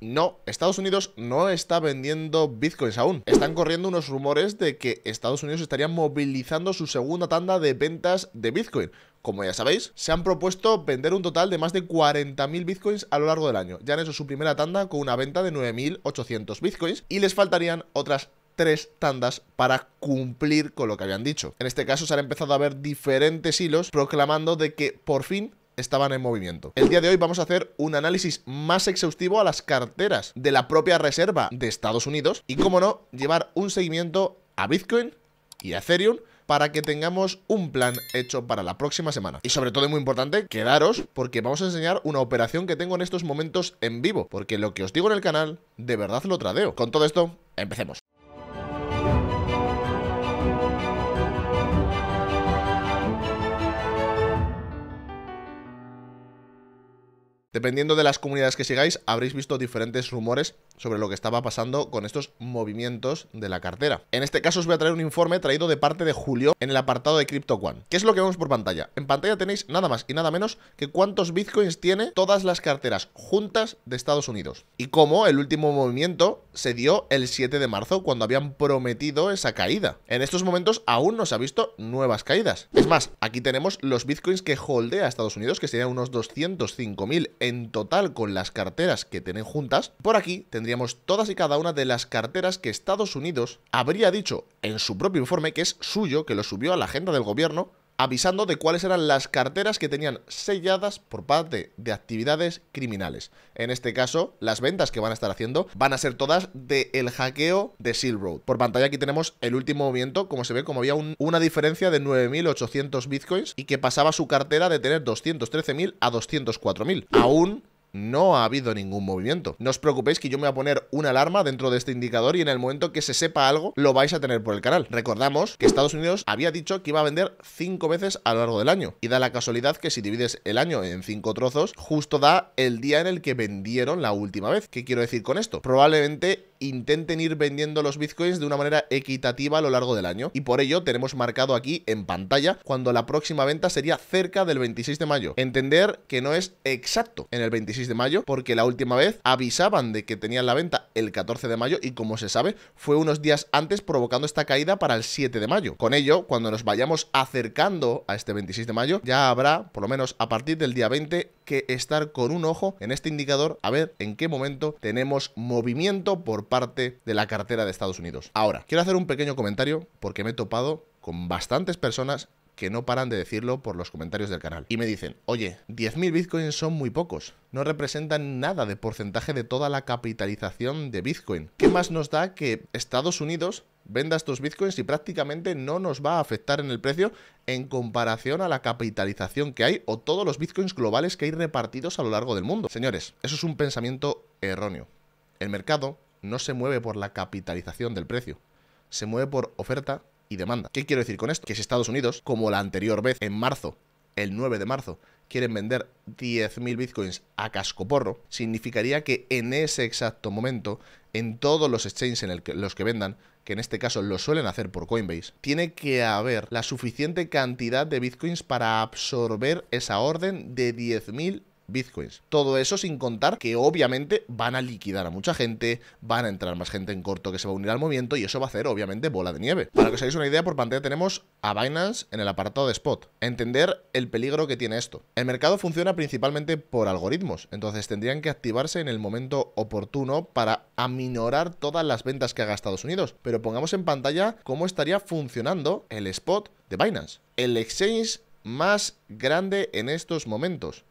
No, Estados Unidos no está vendiendo bitcoins aún. Están corriendo unos rumores de que Estados Unidos estaría movilizando su segunda tanda de ventas de bitcoin. Como ya sabéis, se han propuesto vender un total de más de 40.000 bitcoins a lo largo del año. Ya han hecho su primera tanda con una venta de 9.800 bitcoins y les faltarían otras tres tandas para cumplir con lo que habían dicho. En este caso se han empezado a ver diferentes hilos proclamando de que por fin estaban en movimiento. El día de hoy vamos a hacer un análisis más exhaustivo a las carteras de la propia reserva de Estados Unidos y, como no, llevar un seguimiento a Bitcoin y a Ethereum para que tengamos un plan hecho para la próxima semana. Y sobre todo es muy importante, quedaros porque vamos a enseñar una operación que tengo en estos momentos en vivo, porque lo que os digo en el canal, de verdad lo tradeo. Con todo esto, empecemos. Dependiendo de las comunidades que sigáis, habréis visto diferentes rumores sobre lo que estaba pasando con estos movimientos de la cartera. En este caso os voy a traer un informe traído de parte de Julio en el apartado de CryptoQuant. ¿Qué es lo que vemos por pantalla? En pantalla tenéis nada más y nada menos que cuántos bitcoins tiene todas las carteras juntas de Estados Unidos. Y cómo el último movimiento se dio el 7 de marzo cuando habían prometido esa caída. En estos momentos aún no se ha visto nuevas caídas. Es más, aquí tenemos los bitcoins que holdea Estados Unidos, que serían unos 205.000 en total con las carteras que tienen juntas, por aquí tendríamos todas y cada una de las carteras que Estados Unidos habría dicho en su propio informe que es suyo, que lo subió a la agenda del gobierno, avisando de cuáles eran las carteras que tenían selladas por parte de actividades criminales. En este caso, las ventas que van a estar haciendo van a ser todas del el hackeo de Silk Road. Por pantalla aquí tenemos el último movimiento, como se ve, como había una diferencia de 9.800 bitcoins y que pasaba su cartera de tener 213.000 a 204.000. Aún no ha habido ningún movimiento. No os preocupéis que yo me voy a poner una alarma dentro de este indicador y en el momento que se sepa algo lo vais a tener por el canal. Recordamos que Estados Unidos había dicho que iba a vender 5 veces a lo largo del año y da la casualidad que si divides el año en cinco trozos justo da el día en el que vendieron la última vez. ¿Qué quiero decir con esto? Probablemente intenten ir vendiendo los bitcoins de una manera equitativa a lo largo del año. Y por ello tenemos marcado aquí en pantalla cuando la próxima venta sería cerca del 26 de mayo. Entender que no es exacto en el 26 de mayo porque la última vez avisaban de que tenían la venta el 14 de mayo y como se sabe fue unos días antes provocando esta caída para el 7 de mayo. Con ello, cuando nos vayamos acercando a este 26 de mayo, ya habrá, por lo menos a partir del día 20, que estar con un ojo en este indicador a ver en qué momento tenemos movimiento por parte de la cartera de Estados Unidos. Ahora, quiero hacer un pequeño comentario porque me he topado con bastantes personas que no paran de decirlo por los comentarios del canal. Y me dicen, oye, 10.000 bitcoins son muy pocos, no representan nada de porcentaje de toda la capitalización de bitcoin. ¿Qué más nos da que Estados Unidos venda estos bitcoins y prácticamente no nos va a afectar en el precio en comparación a la capitalización que hay o todos los bitcoins globales que hay repartidos a lo largo del mundo? Señores, eso es un pensamiento erróneo. El mercado no se mueve por la capitalización del precio, se mueve por oferta y demanda. ¿Qué quiero decir con esto? Que si Estados Unidos, como la anterior vez, en marzo, el 9 de marzo, quieren vender 10.000 bitcoins a cascoporro, significaría que en ese exacto momento, en todos los exchanges en los que vendan, que en este caso lo suelen hacer por Coinbase, tiene que haber la suficiente cantidad de bitcoins para absorber esa orden de 10.000 bitcoins. Todo eso sin contar que obviamente van a liquidar a mucha gente, van a entrar más gente en corto que se va a unir al movimiento y eso va a hacer obviamente bola de nieve. Para que os hagáis una idea, por pantalla tenemos a Binance en el apartado de spot. Entender el peligro que tiene esto. El mercado funciona principalmente por algoritmos, entonces tendrían que activarse en el momento oportuno para aminorar todas las ventas que haga Estados Unidos. Pero pongamos en pantalla cómo estaría funcionando el spot de Binance. El exchange más grande en estos momentos.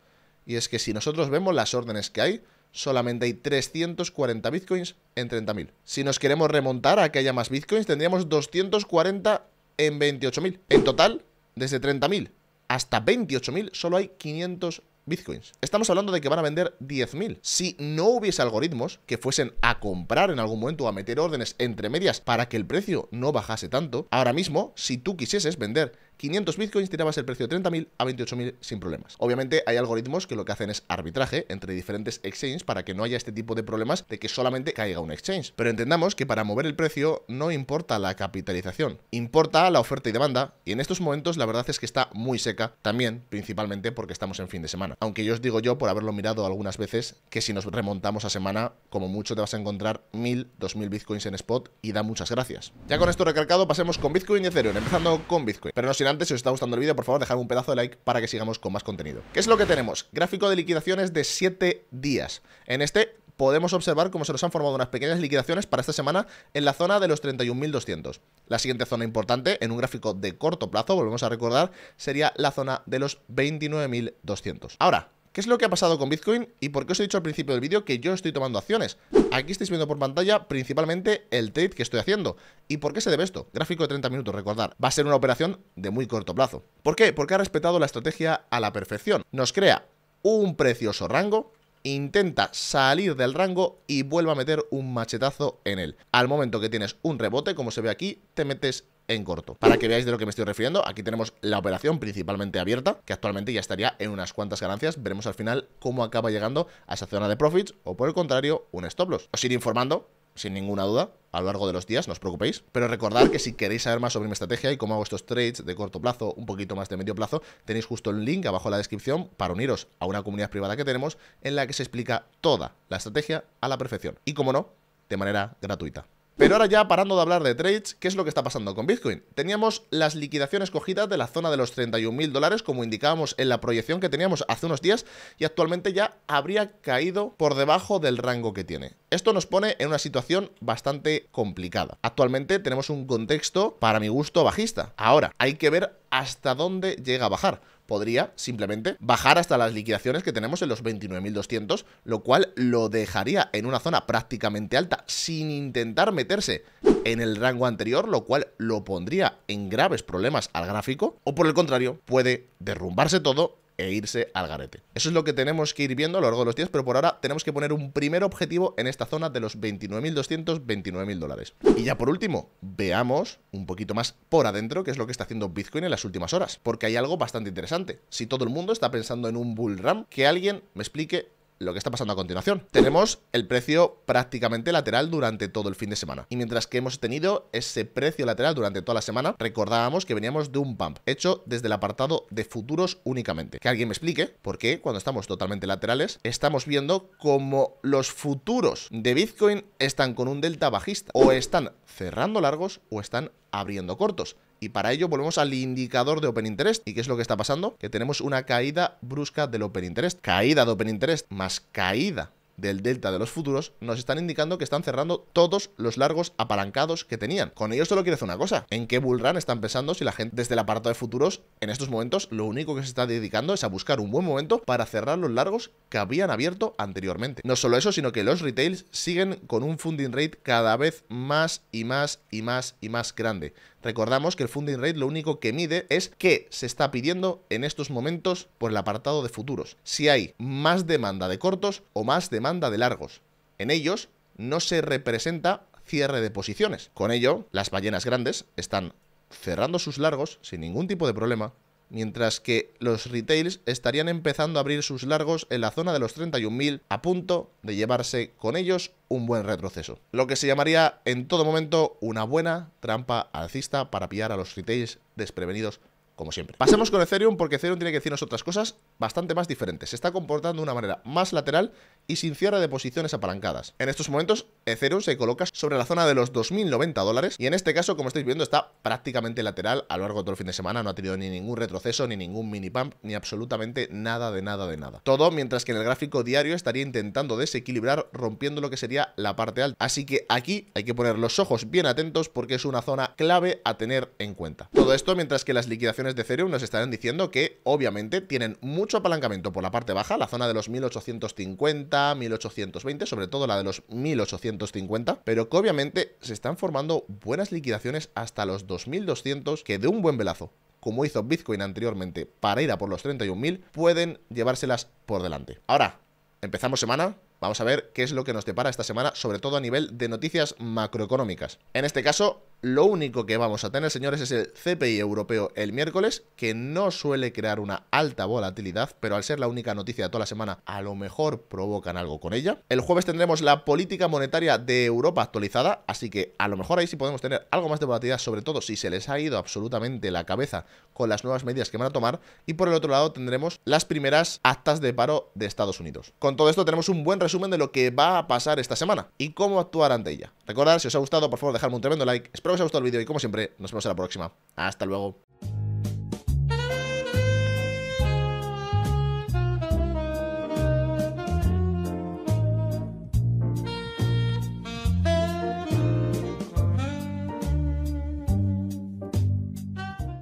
Y es que si nosotros vemos las órdenes que hay, solamente hay 340 bitcoins en 30.000. Si nos queremos remontar a que haya más bitcoins, tendríamos 240 en 28.000. En total, desde 30.000 hasta 28.000, solo hay 500 bitcoins. Estamos hablando de que van a vender 10.000. Si no hubiese algoritmos que fuesen a comprar en algún momento o a meter órdenes entre medias para que el precio no bajase tanto, ahora mismo, si tú quisieses vender 500 bitcoins tirabas el precio de 30.000 a 28.000 sin problemas. Obviamente hay algoritmos que lo que hacen es arbitraje entre diferentes exchanges para que no haya este tipo de problemas de que solamente caiga un exchange. Pero entendamos que para mover el precio no importa la capitalización, importa la oferta y demanda y en estos momentos la verdad es que está muy seca también, principalmente porque estamos en fin de semana. Aunque yo os digo yo, por haberlo mirado algunas veces, que si nos remontamos a semana, como mucho te vas a encontrar 1.000, 2.000 bitcoins en spot y da muchas gracias. Ya con esto recalcado, pasemos con Bitcoin y Ethereum, empezando con Bitcoin. Pero no sin antes, si os está gustando el vídeo, por favor, dejad un pedazo de like para que sigamos con más contenido. ¿Qué es lo que tenemos? Gráfico de liquidaciones de 7 días. En este podemos observar cómo se nos han formado unas pequeñas liquidaciones para esta semana en la zona de los 31.200. La siguiente zona importante, en un gráfico de corto plazo, volvemos a recordar, sería la zona de los 29.200. Ahora, ¿Qué es lo que ha pasado con Bitcoin y por qué os he dicho al principio del vídeo que yo estoy tomando acciones? Aquí estáis viendo por pantalla principalmente el trade que estoy haciendo. ¿Y por qué se debe esto? Gráfico de 30 minutos, recordar. Va a ser una operación de muy corto plazo. ¿Por qué? Porque ha respetado la estrategia a la perfección. Nos crea un precioso rango, intenta salir del rango y vuelve a meter un machetazo en él. Al momento que tienes un rebote, como se ve aquí, te metes en corto. Para que veáis de lo que me estoy refiriendo, aquí tenemos la operación principalmente abierta, que actualmente ya estaría en unas cuantas ganancias. Veremos al final cómo acaba llegando a esa zona de profits o por el contrario, un stop loss. Os iré informando sin ninguna duda, a lo largo de los días, no os preocupéis. Pero recordad que si queréis saber más sobre mi estrategia y cómo hago estos trades de corto plazo, un poquito más de medio plazo, tenéis justo el link abajo en la descripción para uniros a una comunidad privada que tenemos en la que se explica toda la estrategia a la perfección. Y como no, de manera gratuita. Pero ahora ya parando de hablar de trades, ¿qué es lo que está pasando con Bitcoin? Teníamos las liquidaciones cogidas de la zona de los 31.000 dólares, como indicábamos en la proyección que teníamos hace unos días, y actualmente ya habría caído por debajo del rango que tiene. Esto nos pone en una situación bastante complicada. Actualmente tenemos un contexto, para mi gusto, bajista. Ahora, hay que ver hasta dónde llega a bajar podría simplemente bajar hasta las liquidaciones que tenemos en los 29.200, lo cual lo dejaría en una zona prácticamente alta sin intentar meterse en el rango anterior, lo cual lo pondría en graves problemas al gráfico, o por el contrario, puede derrumbarse todo e irse al garete. Eso es lo que tenemos que ir viendo a lo largo de los días, pero por ahora tenemos que poner un primer objetivo en esta zona de los 29.200, 29.000 dólares. Y ya por último, veamos un poquito más por adentro qué es lo que está haciendo Bitcoin en las últimas horas, porque hay algo bastante interesante. Si todo el mundo está pensando en un bull run, que alguien me explique lo que está pasando a continuación. Tenemos el precio prácticamente lateral durante todo el fin de semana. Y mientras que hemos tenido ese precio lateral durante toda la semana, recordábamos que veníamos de un pump hecho desde el apartado de futuros únicamente. Que alguien me explique por qué cuando estamos totalmente laterales estamos viendo como los futuros de Bitcoin están con un delta bajista o están cerrando largos o están abriendo cortos. Y para ello volvemos al indicador de Open Interest. ¿Y qué es lo que está pasando? Que tenemos una caída brusca del Open Interest. Caída de Open Interest más caída del delta de los futuros nos están indicando que están cerrando todos los largos apalancados que tenían. Con ello solo quiere hacer una cosa, ¿en qué bullrun están pensando si la gente desde el apartado de futuros en estos momentos lo único que se está dedicando es a buscar un buen momento para cerrar los largos que habían abierto anteriormente? No solo eso, sino que los retails siguen con un funding rate cada vez más y más y más y más grande. Recordamos que el funding rate lo único que mide es qué se está pidiendo en estos momentos por el apartado de futuros. Si hay más demanda de cortos o más demanda de largos. En ellos no se representa cierre de posiciones. Con ello, las ballenas grandes están cerrando sus largos sin ningún tipo de problema, mientras que los retails estarían empezando a abrir sus largos en la zona de los 31.000 a punto de llevarse con ellos un buen retroceso. Lo que se llamaría en todo momento una buena trampa alcista para pillar a los retails desprevenidos como siempre. Pasemos con Ethereum porque Ethereum tiene que decirnos otras cosas bastante más diferentes. Se está comportando de una manera más lateral y sin cierre de posiciones apalancadas. En estos momentos, Ethereum se coloca sobre la zona de los 2.090 dólares y en este caso, como estáis viendo, está prácticamente lateral a lo largo de todo el fin de semana. No ha tenido ni ningún retroceso, ni ningún mini pump, ni absolutamente nada de nada de nada. Todo mientras que en el gráfico diario estaría intentando desequilibrar rompiendo lo que sería la parte alta. Así que aquí hay que poner los ojos bien atentos porque es una zona clave a tener en cuenta. Todo esto mientras que las liquidaciones de Ethereum nos estarán diciendo que obviamente tienen mucho apalancamiento por la parte baja, la zona de los 1850, 1820, sobre todo la de los 1850, pero que obviamente se están formando buenas liquidaciones hasta los 2200 que de un buen velazo como hizo Bitcoin anteriormente para ir a por los 31.000, pueden llevárselas por delante. Ahora, empezamos semana, Vamos a ver qué es lo que nos depara esta semana, sobre todo a nivel de noticias macroeconómicas. En este caso, lo único que vamos a tener, señores, es el CPI europeo el miércoles, que no suele crear una alta volatilidad, pero al ser la única noticia de toda la semana, a lo mejor provocan algo con ella. El jueves tendremos la política monetaria de Europa actualizada, así que a lo mejor ahí sí podemos tener algo más de volatilidad, sobre todo si se les ha ido absolutamente la cabeza con las nuevas medidas que van a tomar. Y por el otro lado tendremos las primeras actas de paro de Estados Unidos. Con todo esto tenemos un buen resumen de lo que va a pasar esta semana y cómo actuar ante ella. Recordad, si os ha gustado, por favor, dejadme un tremendo like. Espero que os haya gustado el vídeo y como siempre, nos vemos en la próxima. Hasta luego.